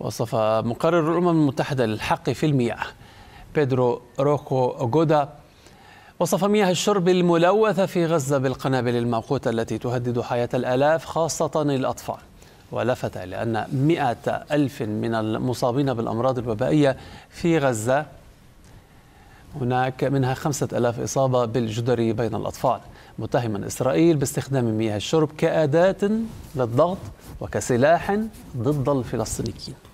وصف مقرر الأمم المتحدة للحق في المياه بيدرو روكو غودا وصف مياه الشرب الملوثة في غزة بالقنابل الموقوتة التي تهدد حياة الآلاف خاصة الأطفال ولفت إلى أن مئة ألف من المصابين بالأمراض الوبائية في غزة هناك منها خمسة ألاف إصابة بالجدري بين الأطفال متهما إسرائيل باستخدام مياه الشرب كأداة للضغط وكسلاح ضد الفلسطينيين